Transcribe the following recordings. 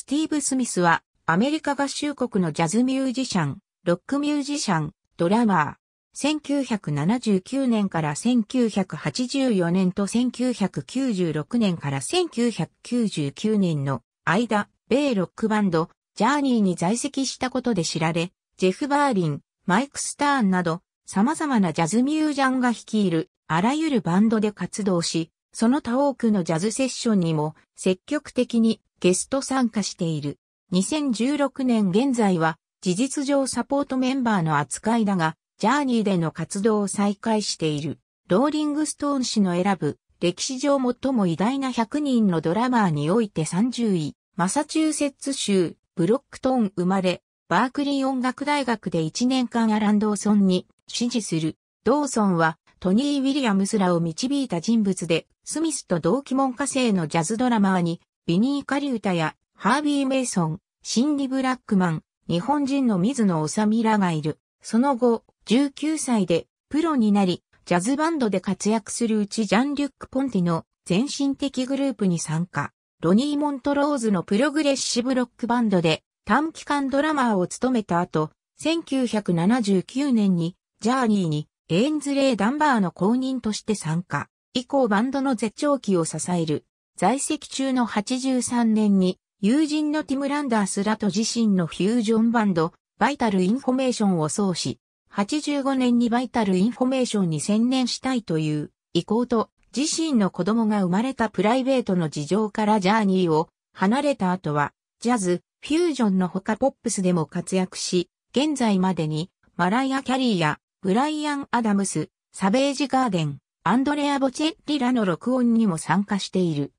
スティーブ・スミスは、アメリカ合衆国のジャズミュージシャン、ロックミュージシャン、ドラマー。1979年から1984年と1996年から1999年の間、米ロックバンド、ジャーニーに在籍したことで知られ、ジェフ・バーリン、マイク・スターンなど、様々なジャズミュージャンが率いる、あらゆるバンドで活動し、その他多くのジャズセッションにも積極的にゲスト参加している。2016年現在は、事実上サポートメンバーの扱いだが、ジャーニーでの活動を再開している。ローリングストーン氏の選ぶ、歴史上最も偉大な100人のドラマーにおいて30位、マサチューセッツ州、ブロックトーン生まれ、バークリー音楽大学で1年間アラン・ドーソンに支持する。ドーソンはトニー・ウィリアムスらを導いた人物で、スミスと同期門下生のジャズドラマーにビニー・カリウタやハービー・メイソン、シンディ・ブラックマン、日本人の水野サミらがいる。その後、19歳でプロになり、ジャズバンドで活躍するうちジャン・リュック・ポンティの全身的グループに参加。ロニー・モントローズのプログレッシブロックバンドで短期間ドラマーを務めた後、1979年にジャーニーにエインズレイ・ダンバーの公認として参加。以降バンドの絶頂期を支える在籍中の83年に、友人のティム・ランダースらと自身のフュージョンバンド、バイタル・インフォメーションを創始、85年にバイタル・インフォメーションに専念したいという意向と、自身の子供が生まれたプライベートの事情からジャーニーを離れた後は、ジャズ、フュージョンの他ポップスでも活躍し、現在までに、マライア・キャリーや、ブライアン・アダムス、サベージ・ガーデン、アンドレア・ボチェッリらの録音にも参加している。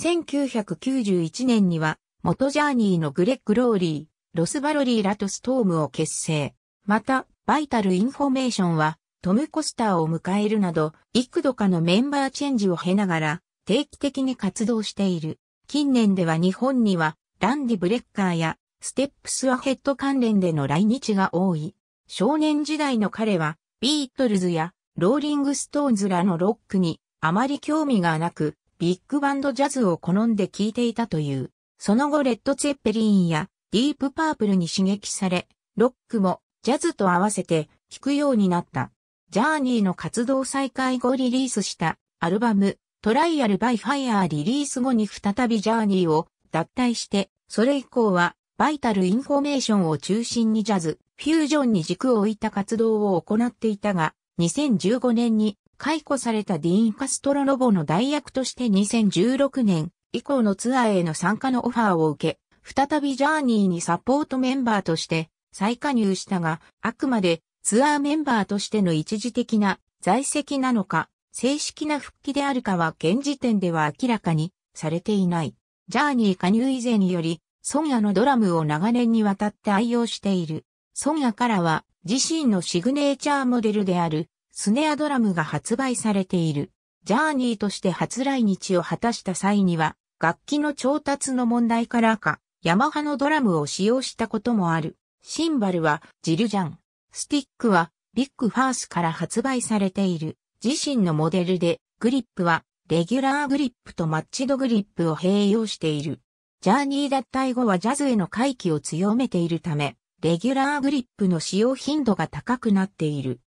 1991年には、元ジャーニーのグレッグ・ローリー、ロス・バロリーらとストームを結成。また、バイタル・インフォメーションは、トム・コスターを迎えるなど、幾度かのメンバーチェンジを経ながら、定期的に活動している。近年では日本には、ランディ・ブレッカーや、ステップス・アヘッド関連での来日が多い。少年時代の彼は、ビートルズや、ローリング・ストーンズらのロックに、あまり興味がなく、ビッグバンドジャズを好んで聴いていたという。その後レッド・ツェッペリンやディープ・パープルに刺激され、ロックもジャズと合わせて聴くようになった。ジャーニーの活動再開後リリースしたアルバムトライアル・バイ・ファイアーリリース後に再びジャーニーを脱退して、それ以降はバイタル・インフォメーションを中心にジャズ、フュージョンに軸を置いた活動を行っていたが、2015年に解雇されたディーン・カストロロボの代役として2016年以降のツアーへの参加のオファーを受け、再びジャーニーにサポートメンバーとして再加入したが、あくまでツアーメンバーとしての一時的な在籍なのか、正式な復帰であるかは現時点では明らかにされていない。ジャーニー加入以前により、ソンヤのドラムを長年にわたって愛用している。ソンヤからは自身のシグネーチャーモデルであるスネアドラムが発売されている。ジャーニーとして初来日を果たした際には、楽器の調達の問題からか、ヤマハのドラムを使用したこともある。シンバルはジルジャン。スティックはビッグファースから発売されている。自身のモデルで、グリップはレギュラーグリップとマッチドグリップを併用している。ジャーニー脱退後はジャズへの回帰を強めているため、レギュラーグリップの使用頻度が高くなっている。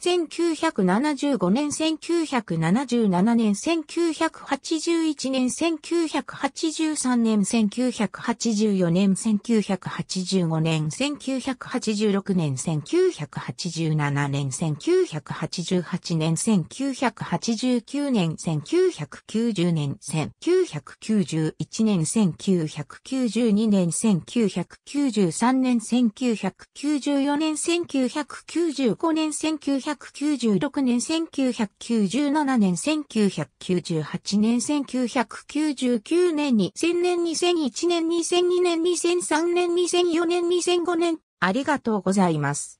1975年、1977年、1981年、1983年、1984年、1985年、1986年、1987年、1988年、1989年、1990年、1991年、1992年、1993年、1994年、1995年、1995年、1996年、1997年、1998年、1999年、2000年、2001年、2002年、2003年、2004年、2005年、ありがとうございます。